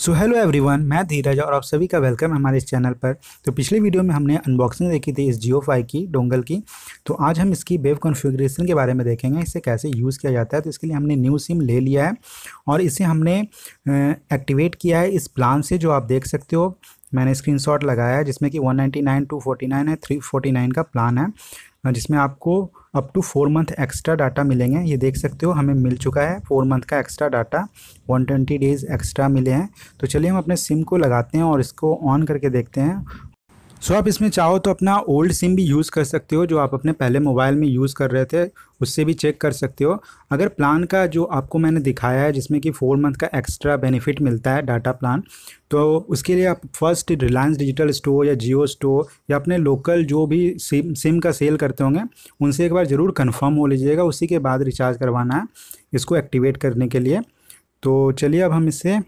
so hello everyone मैं धीरज और आप सभी का वेलकम हमारे इस चैनल पर तो पिछले वीडियो में हमने अनबॉक्सिंग देखी थी इस जियो फाइव की डोंगल की तो आज हम इसकी बेव कॉन्फ़िगरेशन के बारे में देखेंगे इसे कैसे यूज़ किया जाता है तो इसके लिए हमने न्यू सिम ले लिया है और इसे हमने एक्टिवेट किया है इस प्लान से जो आप देख सकते हो मैंने स्क्रीन लगाया है जिसमें कि वन नाइन्टी है थ्री का प्लान है जिसमें आपको up to four month extra data मिलेंगे ये देख सकते हो हमें मिल चुका है फोर मंथ का extra data twenty days extra मिले हैं तो चलिए हम अपने सिम को लगाते हैं और इसको ऑन करके देखते हैं सो आप इसमें चाहो तो अपना ओल्ड सिम भी यूज़ कर सकते हो जो आप अपने पहले मोबाइल में यूज़ कर रहे थे उससे भी चेक कर सकते हो अगर प्लान का जो आपको मैंने दिखाया है जिसमें कि फोर मंथ का एक्स्ट्रा बेनिफिट मिलता है डाटा प्लान तो उसके लिए आप फर्स्ट रिलायंस डिजिटल स्टोर या जियो स्टोर या अपने लोकल जो भी सिम सिम का सेल करते होंगे उनसे एक बार ज़रूर कन्फर्म हो लीजिएगा उसी के बाद रिचार्ज करवाना है इसको एक्टिवेट करने के लिए तो चलिए अब हम इसे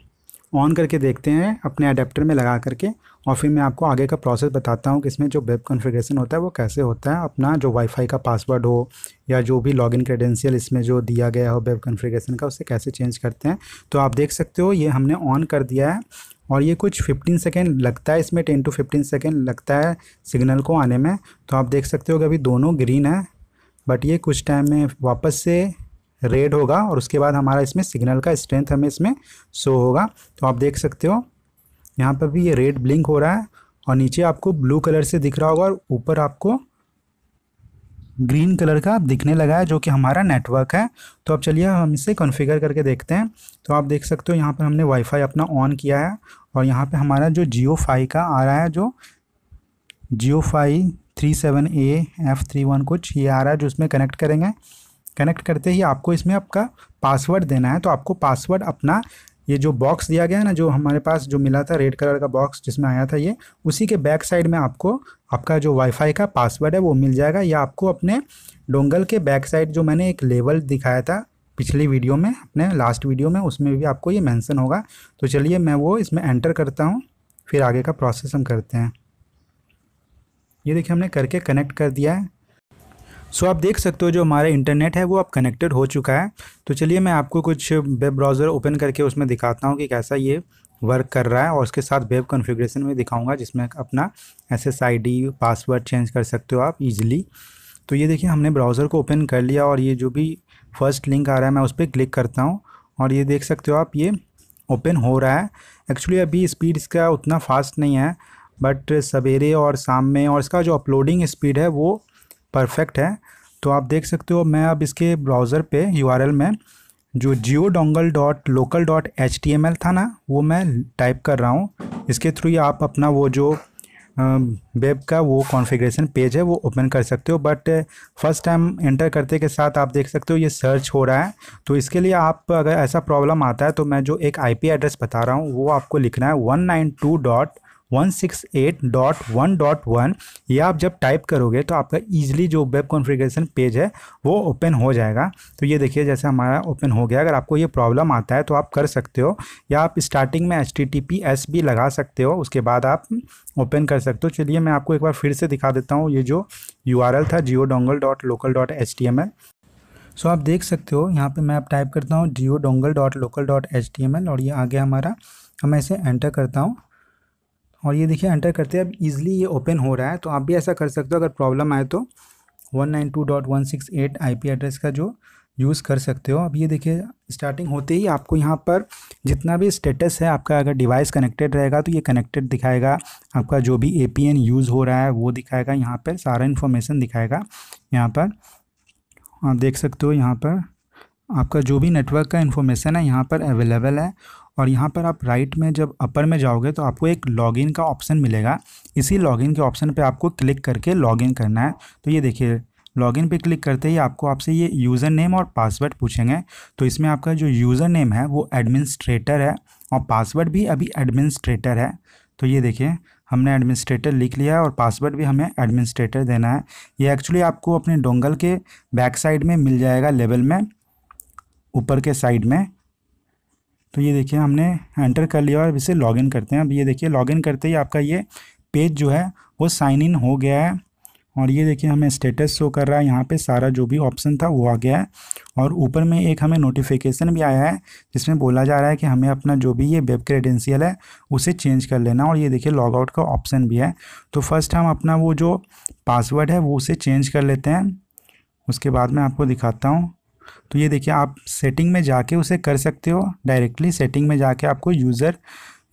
ऑन करके देखते हैं अपने अडेप्टर में लगा करके और फिर मैं आपको आगे का प्रोसेस बताता हूँ कि इसमें जो वेब कॉन्फ़िगरेशन होता है वो कैसे होता है अपना जो वाईफाई का पासवर्ड हो या जो भी लॉगिन क्रेडेंशियल इसमें जो दिया गया हो वेब कॉन्फ़िगरेशन का उसे कैसे चेंज करते हैं तो आप देख सकते हो ये हमने ऑन कर दिया है और ये कुछ 15 सेकेंड लगता है इसमें 10 टू 15 सेकेंड लगता है सिग्नल को आने में तो आप देख सकते हो कि अभी दोनों ग्रीन है बट ये कुछ टाइम में वापस से रेड होगा और उसके बाद हमारा इसमें सिग्नल का स्ट्रेंथ हमें इसमें शो होगा तो आप देख सकते हो यहाँ पर भी ये रेड ब्लिंक हो रहा है और नीचे आपको ब्लू कलर से दिख रहा होगा और ऊपर आपको ग्रीन कलर का दिखने लगा है जो कि हमारा नेटवर्क है तो अब चलिए हम इसे कॉन्फ़िगर करके देखते हैं तो आप देख सकते हो यहाँ पर हमने वाईफाई अपना ऑन किया है और यहाँ पे हमारा जो जियो फाई का आ रहा है जो Jio Fi three seven A F three one कुछ ये आ रहा है जो उसमें कनेक्ट करेंगे कनेक्ट करते ही आपको इसमें आपका पासवर्ड देना है तो आपको पासवर्ड अपना ये जो बॉक्स दिया गया है ना जो हमारे पास जो मिला था रेड कलर का बॉक्स जिसमें आया था ये उसी के बैक साइड में आपको आपका जो वाईफाई का पासवर्ड है वो मिल जाएगा या आपको अपने डोंगल के बैक साइड जो मैंने एक लेवल दिखाया था पिछली वीडियो में अपने लास्ट वीडियो में उसमें भी आपको ये मैंसन होगा तो चलिए मैं वो इसमें एंटर करता हूँ फिर आगे का प्रोसेस हम करते हैं ये देखिए हमने करके कनेक्ट कर दिया है सो आप देख सकते हो जो हमारा इंटरनेट है वो अब कनेक्टेड हो चुका है तो चलिए मैं आपको कुछ वेब ब्राउज़र ओपन करके उसमें दिखाता हूँ कि कैसा ये वर्क कर रहा है और उसके साथ वेब कॉन्फ़िगरेशन में दिखाऊंगा जिसमें अपना S S I D password change कर सकते हो आप इजीली तो ये देखिए हमने ब्राउज़र को ओपन कर लिया और ये जो भी फर्स्ट लिंक आ रहा है मैं उस पर क्लिक करता हूँ और ये देख सकते हो आप ये ओपन हो रहा है एक्चुअली अभी स्पीड इसका उतना फास्ट नहीं है बट सवेरे और शाम में और इसका जो अपलोडिंग स्पीड है वो परफेक्ट है तो आप देख सकते हो मैं अब इसके ब्राउज़र पे यू में जो Jio dongle dot local dot H T M L था ना वो मैं टाइप कर रहा हूँ इसके थ्रू आप अपना वो जो वेब का वो कॉन्फ़िगरेशन पेज है वो ओपन कर सकते हो बट फर्स्ट टाइम एंटर करते के साथ आप देख सकते हो ये सर्च हो रहा है तो इसके लिए आप अगर ऐसा प्रॉब्लम आता है तो मैं जो एक आईपी एड्रेस बता रहा हूँ वो आपको लिखना है वन नाइन टू डॉट 168.1.1 ये आप जब टाइप करोगे तो आपका ईजिली जो वेब कॉन्फ़िगरेशन पेज है वो ओपन हो जाएगा तो ये देखिए जैसे हमारा ओपन हो गया अगर आपको ये प्रॉब्लम आता है तो आप कर सकते हो या आप स्टार्टिंग में एच भी लगा सकते हो उसके बाद आप ओपन कर सकते हो चलिए मैं आपको एक बार फिर से दिखा देता हूँ ये जो यू था Jio dongle dot local dot H T M L so so, आप देख सकते हो यहाँ पे मैं आप टाइप करता हूँ Jio dongle dot local dot H T M L और ये आ गया हमारा अब मैं इसे एंटर करता हूँ और ये देखिए एंटर करते हैं अब ईज़िली ये ओपन हो रहा है तो आप भी ऐसा कर सकते हो अगर प्रॉब्लम आए तो 192.168 आईपी एड्रेस का जो यूज़ कर सकते हो अब ये देखिए स्टार्टिंग होते ही आपको यहाँ पर जितना भी स्टेटस है आपका अगर डिवाइस कनेक्टेड रहेगा तो ये कनेक्टेड दिखाएगा आपका जो भी ए यूज़ हो रहा है वो दिखाएगा यहाँ पर सारा इन्फॉर्मेशन दिखाएगा यहाँ पर आप देख सकते हो यहाँ पर आपका जो भी नेटवर्क का इन्फॉर्मेशन है यहाँ पर अवेलेबल है और यहाँ पर आप राइट में जब अपर में जाओगे तो आपको एक लॉगिन का ऑप्शन मिलेगा इसी लॉगिन के ऑप्शन पे आपको क्लिक करके लॉगिन करना है तो ये देखिए लॉगिन पे क्लिक करते ही आपको आपसे ये यूज़र नेम और पासवर्ड पूछेंगे तो इसमें आपका जो यूज़र नेम है वो एडमिनिस्ट्रेटर है और पासवर्ड भी अभी एडमिनिस्ट्रेटर है तो ये देखिए हमने एडमिनिस्ट्रेटर लिख लिया है और पासवर्ड भी हमें एडमिनिस्ट्रेटर देना है ये एक्चुअली आपको अपने डोंगल के बैक साइड में मिल जाएगा लेवल में ऊपर के साइड में तो ये देखिए हमने एंटर कर लिया और अब इसे लॉगिन करते हैं अब ये देखिए लॉगिन करते ही आपका ये पेज जो है वो साइन इन हो गया है और ये देखिए हमें स्टेटस शो कर रहा है यहाँ पे सारा जो भी ऑप्शन था वो आ गया है और ऊपर में एक हमें नोटिफिकेशन भी आया है जिसमें बोला जा रहा है कि हमें अपना जो भी ये वेब क्रेडेंशियल है उसे चेंज कर लेना और ये देखिए लॉग आउट का ऑप्शन भी है तो फर्स्ट हम अपना वो जो पासवर्ड है वो उसे चेंज कर लेते हैं उसके बाद मैं आपको दिखाता हूँ तो ये देखिए आप सेटिंग में जाके उसे कर सकते हो डायरेक्टली सेटिंग में जाके आपको यूज़र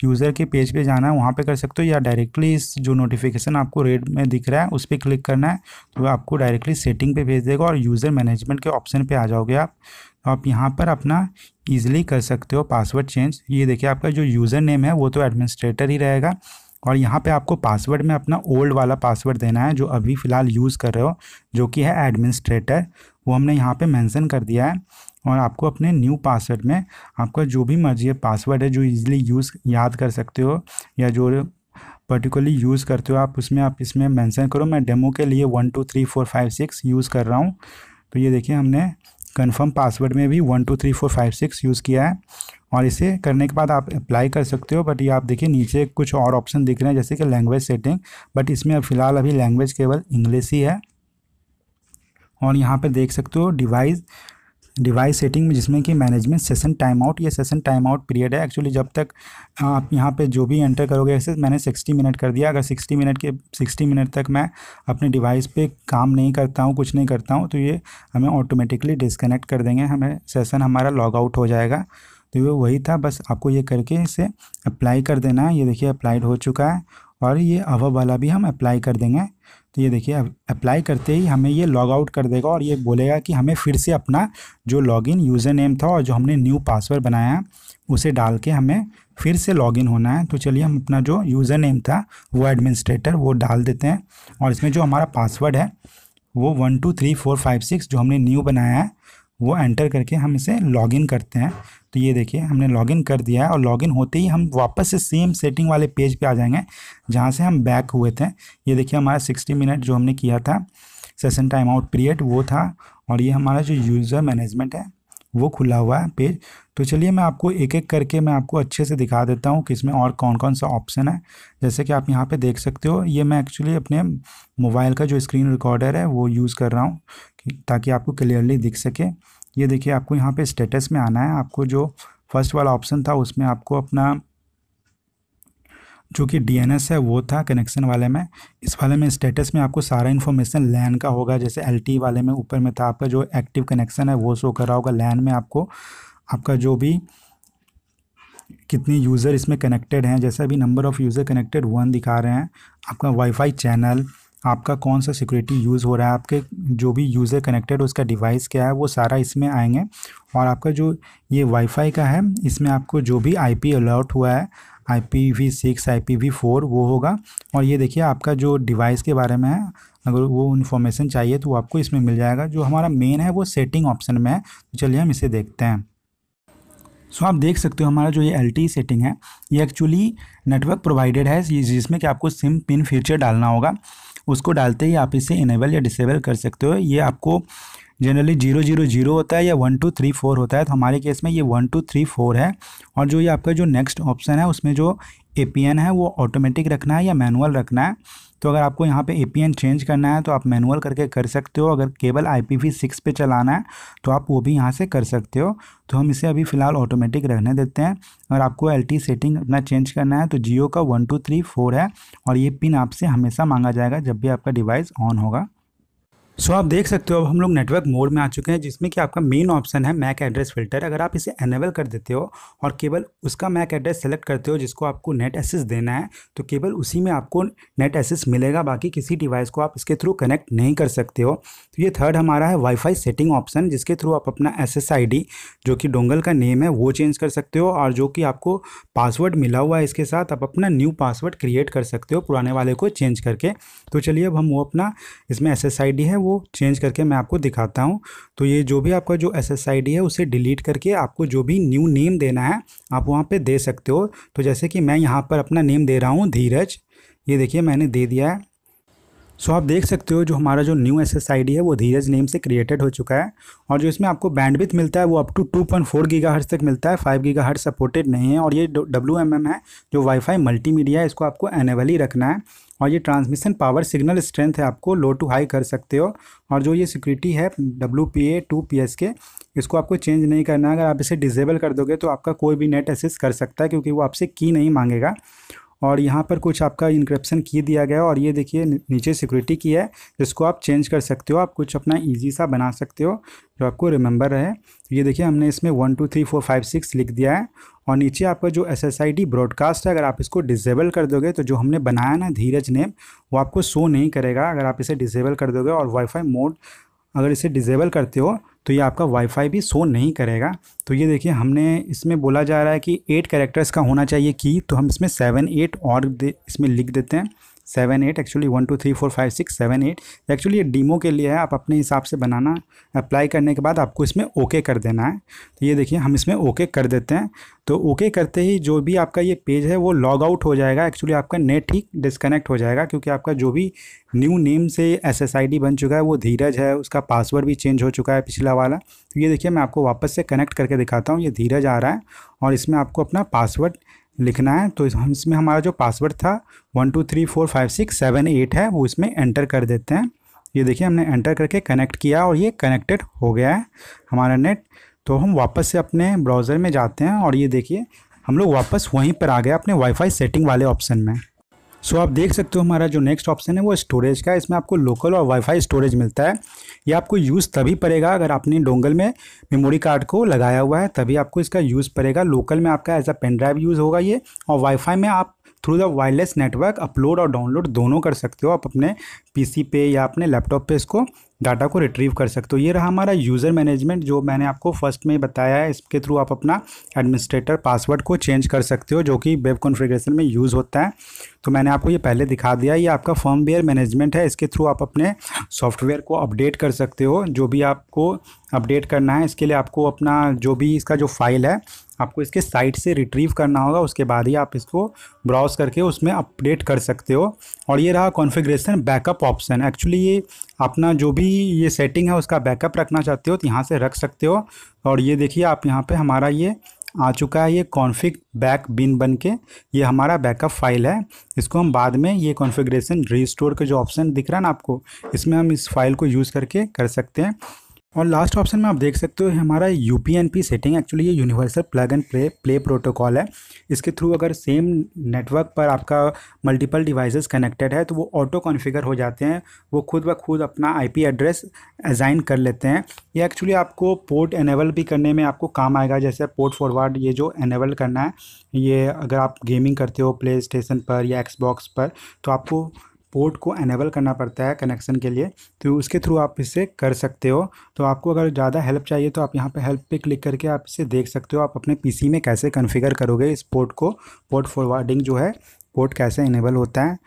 यूज़र के पेज पे जाना है वहाँ पे कर सकते हो या डायरेक्टली इस जो नोटिफिकेशन आपको रेड में दिख रहा है उस पर क्लिक करना है तो आपको डायरेक्टली सेटिंग पे भेज देगा और यूज़र मैनेजमेंट के ऑप्शन पे आ जाओगे आप तो आप यहाँ पर अपना ईजिली कर सकते हो पासवर्ड चेंज ये देखिए आपका जो यूज़र नेम है वो तो एडमिनिस्ट्रेटर ही रहेगा और यहाँ पर आपको पासवर्ड में अपना ओल्ड वाला पासवर्ड देना है जो अभी फ़िलहाल यूज़ कर रहे हो जो कि है एडमिनिस्ट्रेटर वो हमने यहाँ पे मेंशन कर दिया है और आपको अपने न्यू पासवर्ड में आपका जो भी मर्जी है पासवर्ड है जो इजीली यूज़ याद कर सकते हो या जो पर्टिकुलरली यूज़ करते हो आप उसमें आप इसमें मेंशन करो मैं डेमो के लिए one two three four five six use कर रहा हूँ तो ये देखिए हमने कन्फर्म पासवर्ड में भी one two three four five six use किया है और इसे करने के बाद आप अप्लाई कर सकते हो बट ये आप देखिए नीचे कुछ और ऑप्शन दिख रहे हैं जैसे कि लैंग्वेज सेटिंग बट इसमें फिलहाल अभी लैंग्वेज केवल इंग्लिश ही है और यहाँ पर देख सकते हो डिवाइस डिवाइस सेटिंग में जिसमें कि मैनेजमेंट सेशन टाइम आउट ये सेशन टाइम आउट पीरियड है एक्चुअली जब तक आप यहाँ पे जो भी एंटर करोगे ऐसे मैंने 60 मिनट कर दिया अगर 60 मिनट के 60 मिनट तक मैं अपने डिवाइस पे काम नहीं करता हूँ कुछ नहीं करता हूँ तो ये हमें ऑटोमेटिकली डिसकनेक्ट कर देंगे हमें सेसन हमारा लॉग आउट हो जाएगा तो ये वही था बस आपको ये करके इसे अप्लाई कर देना है ये देखिए अप्लाइड हो चुका है और ये अवा वाला भी हम अप्लाई कर देंगे तो ये देखिए अप्लाई करते ही हमें ये लॉग आउट कर देगा और ये बोलेगा कि हमें फिर से अपना जो लॉगिन यूज़र नेम था और जो हमने न्यू पासवर्ड बनाया उसे डाल के हमें फिर से लॉगिन होना है तो चलिए हम अपना जो यूज़र नेम था वो एडमिनिस्ट्रेटर वो डाल देते हैं और इसमें जो हमारा पासवर्ड है वो one two three four five six जो हमने न्यू बनाया है वो एंटर करके हम इसे लॉगिन करते हैं तो ये देखिए हमने लॉगिन कर दिया है और लॉगिन होते ही हम वापस से सेम सेटिंग वाले पेज पे आ जाएंगे जहाँ से हम बैक हुए थे ये देखिए हमारा सिक्सटी मिनट जो हमने किया था सेशन टाइम आउट पीरियड वो था और ये हमारा जो यूज़र मैनेजमेंट है वो खुला हुआ है पेज तो चलिए मैं आपको एक एक करके मैं आपको अच्छे से दिखा देता हूँ कि इसमें और कौन कौन सा ऑप्शन है जैसे कि आप यहाँ पे देख सकते हो ये मैं एक्चुअली अपने मोबाइल का जो स्क्रीन रिकॉर्डर है वो यूज़ कर रहा हूँ ताकि आपको क्लियरली दिख सके ये देखिए आपको यहाँ पे स्टेटस में आना है आपको जो फर्स्ट वाला ऑप्शन था उसमें आपको अपना जो कि डीएनएस है वो था कनेक्शन वाले में इस वाले में स्टेटस में आपको सारा इन्फॉर्मेशन लैन का होगा जैसे एलटी वाले में ऊपर में था आपका जो एक्टिव कनेक्शन है वो शो कर रहा होगा लैन में आपको आपका जो भी कितने यूज़र इसमें कनेक्टेड हैं जैसे अभी number of user connected one दिखा रहे हैं आपका वाईफाई चैनल आपका कौन सा सिक्योरिटी यूज़ हो रहा है आपके जो भी यूज़र कनेक्टेड उसका डिवाइस क्या है वो सारा इसमें आएंगे और आपका जो ये वाईफाई का है इसमें आपको जो भी आईपी अलर्ट हुआ है I P V six I P V four वो होगा और ये देखिए आपका जो डिवाइस के बारे में है अगर वो इन्फॉर्मेशन चाहिए तो आपको इसमें मिल जाएगा जो हमारा मेन है वो सेटिंग ऑप्शन में है तो चलिए हम इसे देखते हैं सो so, आप देख सकते हो हमारा जो ये एल सेटिंग e है ये एक्चुअली नेटवर्क प्रोवाइडेड है जिसमें कि आपको सिम पिन फीचर डालना होगा उसको डालते ही आप इसे इनेबल या डिसेबल कर सकते हो ये आपको जनरली जीरो जीरो जीरो होता है या वन टू थ्री फोर होता है तो हमारे केस में ये वन टू थ्री फोर है और जो ये आपका जो नेक्स्ट ऑप्शन है उसमें जो ए है वो ऑटोमेटिक रखना है या मैनुअल रखना है तो अगर आपको यहाँ पे ए चेंज करना है तो आप मैनुअल करके कर सकते हो अगर केबल आई पी सिक्स पे चलाना है तो आप वो भी यहाँ से कर सकते हो तो हम इसे अभी फ़िलहाल ऑटोमेटिक रहने देते हैं अगर आपको एल सेटिंग अपना चेंज करना है तो जियो का वन टू थ्री फोर है और ये पिन आपसे हमेशा मांगा जाएगा जब भी आपका डिवाइस ऑन होगा सो so, आप देख सकते हो अब हम लोग नेटवर्क मोड में आ चुके हैं जिसमें कि आपका मेन ऑप्शन है मैक एड्रेस फिल्टर अगर आप इसे एनेबल कर देते हो और केवल उसका मैक एड्रेस सेलेक्ट करते हो जिसको आपको नेट एसेस देना है तो केवल उसी में आपको नेट एसेस मिलेगा बाकी किसी डिवाइस को आप इसके थ्रू कनेक्ट नहीं कर सकते हो तो ये थर्ड हमारा है वाईफाई सेटिंग ऑप्शन जिसके थ्रू आप अपना एस जो कि डोंगल का नेम है वो चेंज कर सकते हो और जो कि आपको पासवर्ड मिला हुआ है इसके साथ आप अपना न्यू पासवर्ड क्रिएट कर सकते हो पुराने वाले को चेंज करके तो चलिए अब हम वो अपना इसमें एस है वो वो चेंज करके मैं आपको दिखाता हूँ तो ये जो भी आपका जो एस एस आई डी है उसे डिलीट करके आपको जो भी न्यू नेम देना है आप वहाँ पर दे सकते हो तो जैसे कि मैं यहाँ पर अपना नेम दे रहा हूँ धीरज ये देखिए मैंने दे दिया है सो आप देख सकते हो जो हमारा जो new S S I D है वो धीरज नेम से क्रिएटेड हो चुका है और जो इसमें आपको बैंडविथ मिलता है वो up to two point four gigahertz तक मिलता है फाइव गीगा हर्ट्स सपोर्टेड नहीं है और ये डब्ल्यू एम एम है जो वाईफाई मल्टीमीडिया है इसको आपको एनेबल ही रखना है और ये ट्रांसमिशन पावर सिग्नल स्ट्रेंथ है आपको लो टू हाई कर सकते हो और जो ये सिक्योरिटी है W P A two P S K इसको आपको चेंज नहीं करना है अगर आप इसे डिजेबल कर दोगे तो आपका कोई भी नेट एसेस कर सकता है क्योंकि वो आपसे की नहीं मांगेगा और यहाँ पर कुछ आपका इंक्रिप्शन की दिया गया और ये देखिए नीचे सिक्योरिटी की है जिसको आप चेंज कर सकते हो आप कुछ अपना ईजी सा बना सकते हो जो आपको रिमेंबर रहे तो ये देखिए हमने इसमें one two three four five six लिख दिया है और नीचे आपका जो S S I D broadcast है अगर आप इसको डिसेबल कर दोगे तो जो हमने बनाया ना धीरज नेम वो आपको शो नहीं करेगा अगर आप इसे डिसेबल कर दोगे और वाईफाई मोड अगर इसे डिजेबल करते हो तो ये आपका वाईफाई भी शो नहीं करेगा तो ये देखिए हमने इसमें बोला जा रहा है कि एट कैरेक्टर्स का होना चाहिए की तो हम इसमें सेवन एट और इसमें लिख देते हैं seven eight actually one two three four five six seven eight actually ये डीमो के लिए है आप अपने हिसाब से बनाना अप्लाई करने के बाद आपको इसमें ओके okay कर देना है तो ये देखिए हम इसमें ओके okay कर देते हैं तो ओके okay करते ही जो भी आपका ये पेज है वो लॉग आउट हो जाएगा एक्चुअली आपका नेट ही डिस्कनेक्ट हो जाएगा क्योंकि आपका जो भी न्यू नेम से एस एस आई डी बन चुका है वो धीरज है उसका पासवर्ड भी चेंज हो चुका है पिछला वाला तो ये देखिए मैं आपको वापस से कनेक्ट करके दिखाता हूँ ये धीरज आ रहा है और इसमें आपको अपना पासवर्ड लिखना है तो हम इसमें हमारा जो पासवर्ड था one two three four five six seven eight है वो इसमें एंटर कर देते हैं ये देखिए हमने एंटर करके कनेक्ट किया और ये कनेक्टेड हो गया है हमारा नेट तो हम वापस से अपने ब्राउज़र में जाते हैं और ये देखिए हम लोग वापस वहीं पर आ गए अपने वाईफाई सेटिंग वाले ऑप्शन में सो आप देख सकते हो हमारा जो नेक्स्ट ऑप्शन है वो स्टोरेज का इसमें आपको लोकल और वाईफाई स्टोरेज मिलता है ये आपको यूज़ तभी पड़ेगा अगर आपने डोंगल में मेमोरी कार्ड को लगाया हुआ है तभी आपको इसका यूज़ पड़ेगा लोकल में आपका as a pen drive use होगा ये और वाईफाई में आप through the wireless network upload और डाउनलोड दोनों कर सकते हो आप अपने पीसी पे या अपने लैपटॉप पे इसको डाटा को रिट्रीव कर सकते हो ये रहा हमारा यूज़र मैनेजमेंट जो मैंने आपको फर्स्ट में बताया है इसके थ्रू आप अपना एडमिनिस्ट्रेटर पासवर्ड को चेंज कर सकते हो जो कि वेब कॉन्फ़िगरेशन में यूज़ होता है तो मैंने आपको ये पहले दिखा दिया ये आपका फर्मवेयर मैनेजमेंट है इसके थ्रू आप अपने सॉफ्टवेयर को अपडेट कर सकते हो जो भी आपको अपडेट करना है इसके लिए आपको अपना जो भी इसका जो फाइल है आपको इसके साइट से रिट्रीव करना होगा उसके बाद ही आप इसको ब्राउज़ करके उसमें अपडेट कर सकते हो और ये रहा कॉन्फ़िगरेशन बैकअप ऑप्शन एक्चुअली ये अपना जो भी ये सेटिंग है उसका बैकअप रखना चाहते हो तो यहाँ से रख सकते हो और ये देखिए आप यहाँ पे हमारा ये आ चुका है ये कॉन्फ़िग बैक बिन बन के ये हमारा बैकअप फाइल है इसको हम बाद में ये कॉन्फ़िगरेशन रीस्टोर का जो ऑप्शन दिख रहा है ना आपको इसमें हम इस फाइल को यूज़ करके कर सकते हैं और लास्ट ऑप्शन में आप देख सकते हो हमारा यू पी सेटिंग एक्चुअली ये universal plug and play play protocol है इसके थ्रू अगर सेम नेटवर्क पर आपका मल्टीपल डिवाइसेस कनेक्टेड है तो वो ऑटो कॉन्फ़िगर हो जाते हैं वो खुद ब खुद अपना आईपी एड्रेस असाइन कर लेते हैं ये एक्चुअली आपको पोर्ट एनेबल भी करने में आपको काम आएगा जैसे पोर्ट फॉरवर्ड ये जो एनेबल करना है ये अगर आप गेमिंग करते हो प्ले स्टेशन पर या एक्सबॉक्स पर तो आपको पोर्ट को एनेबल करना पड़ता है कनेक्शन के लिए तो उसके थ्रू आप इसे कर सकते हो तो आपको अगर ज़्यादा हेल्प चाहिए तो आप यहाँ पे हेल्प पे क्लिक करके आप इसे देख सकते हो आप अपने पीसी में कैसे कन्फिगर करोगे इस पोर्ट को पोर्ट फॉरवर्डिंग जो है पोर्ट कैसे इनेबल होता है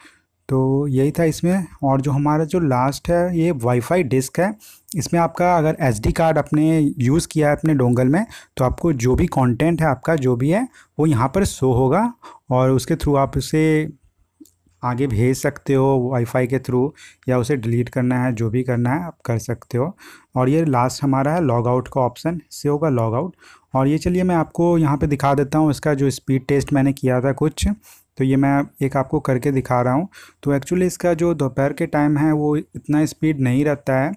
तो यही था इसमें और जो हमारा जो लास्ट है ये वाईफाई डिस्क है इसमें आपका अगर डी कार्ड आपने यूज़ किया है अपने डोंगल में तो आपको जो भी कंटेंट है आपका जो भी है वो यहाँ पर शो होगा और उसके थ्रू आप उसे आगे भेज सकते हो वाईफाई के थ्रू या उसे डिलीट करना है जो भी करना है आप कर सकते हो और ये लास्ट हमारा है लॉग आउट का ऑप्शन से होगा लॉग आउट और ये चलिए मैं आपको यहाँ पे दिखा देता हूँ इसका जो स्पीड टेस्ट मैंने किया था कुछ तो ये मैं एक आपको करके दिखा रहा हूँ तो एक्चुअली इसका जो दोपहर के टाइम है वो इतना स्पीड नहीं रहता है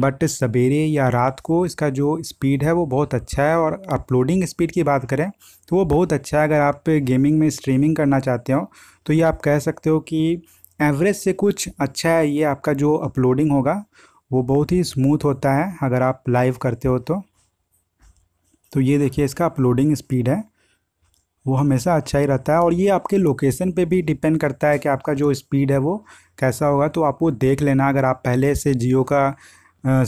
बट सवेरे या रात को इसका जो स्पीड है वो बहुत अच्छा है और अपलोडिंग स्पीड की बात करें तो वो बहुत अच्छा है अगर आप गेमिंग में स्ट्रीमिंग करना चाहते हो तो ये आप कह सकते हो कि एवरेज से कुछ अच्छा है ये आपका जो अपलोडिंग होगा वो बहुत ही स्मूथ होता है अगर आप लाइव करते हो तो तो ये देखिए इसका अपलोडिंग स्पीड है वो हमेशा अच्छा ही रहता है और ये आपके लोकेशन पे भी डिपेंड करता है कि आपका जो स्पीड है वो कैसा होगा तो आप वो देख लेना अगर आप पहले से जियो का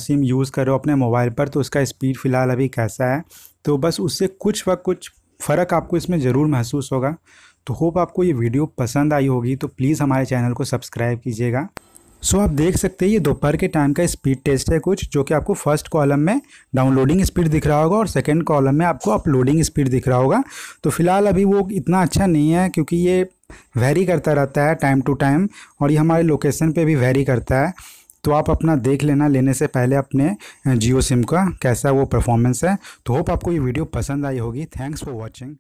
सिम यूज़ करो अपने मोबाइल पर तो उसका स्पीड फ़िलहाल अभी कैसा है तो बस उससे कुछ वक्त कुछ फ़र्क आपको इसमें ज़रूर महसूस होगा तो होप आपको ये वीडियो पसंद आई होगी तो प्लीज़ हमारे चैनल को सब्सक्राइब कीजिएगा सो आप देख सकते हैं ये दोपहर के टाइम का स्पीड टेस्ट है कुछ जो कि आपको फर्स्ट कॉलम में डाउनलोडिंग स्पीड दिख रहा होगा और सेकंड कॉलम में आपको अपलोडिंग स्पीड दिख रहा होगा तो फिलहाल अभी वो इतना अच्छा नहीं है क्योंकि ये वेरी करता रहता है टाइम टू टाइम और ये हमारे लोकेशन पे भी वेरी करता है तो आप अपना देख लेना लेने से पहले अपने जियो सिम का कैसा वो परफॉर्मेंस है तो होप आपको ये वीडियो पसंद आई होगी थैंक्स फॉर वॉचिंग